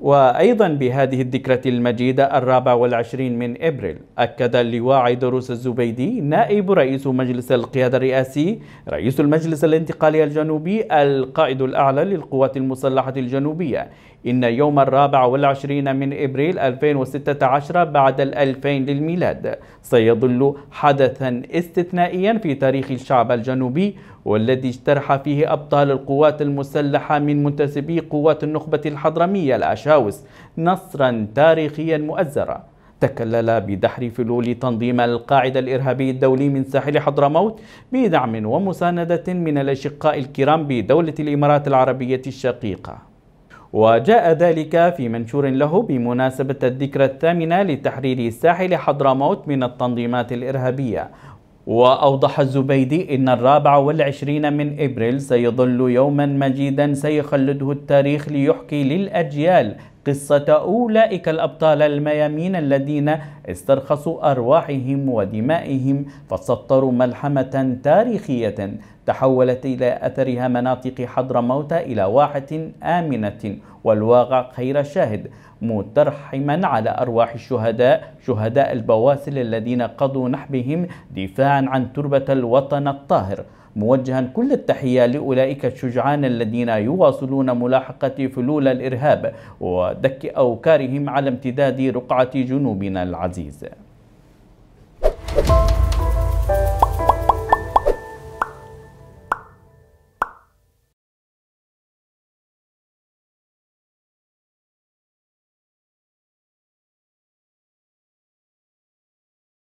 وأيضا بهذه الذكرى المجيدة الرابع والعشرين من إبريل أكد اللواء دروس الزبيدي نائب رئيس مجلس القيادة الرئاسي رئيس المجلس الانتقالي الجنوبي القائد الأعلى للقوات المسلحة الجنوبية إن يوم الرابع والعشرين من إبريل 2016 بعد الألفين للميلاد سيظل حدثا استثنائيا في تاريخ الشعب الجنوبي والذي اجترح فيه أبطال القوات المسلحة من منتسبي قوات النخبة الحضرمية الأشاوس نصرا تاريخيا مؤزرا تكلل بدحر فلول تنظيم القاعدة الإرهابي الدولي من ساحل حضرموت بدعم ومساندة من الأشقاء الكرام بدولة الإمارات العربية الشقيقة وجاء ذلك في منشور له بمناسبة الذكرى الثامنة لتحرير ساحل حضرموت من التنظيمات الإرهابية وأوضح الزبيدي أن الرابع والعشرين من إبريل سيظل يوما مجيدا سيخلده التاريخ ليحكي للأجيال قصة أولئك الأبطال الميامين الذين استرخصوا أرواحهم ودمائهم فسطروا ملحمة تاريخية تحولت إلى أثرها مناطق موتى إلى واحة آمنة والواقع خير شاهد مترحما على أرواح الشهداء شهداء البواسل الذين قضوا نحبهم دفاعا عن تربة الوطن الطاهر موجها كل التحية لأولئك الشجعان الذين يواصلون ملاحقة فلول الإرهاب ودك أوكارهم على امتداد رقعة جنوبنا العزيز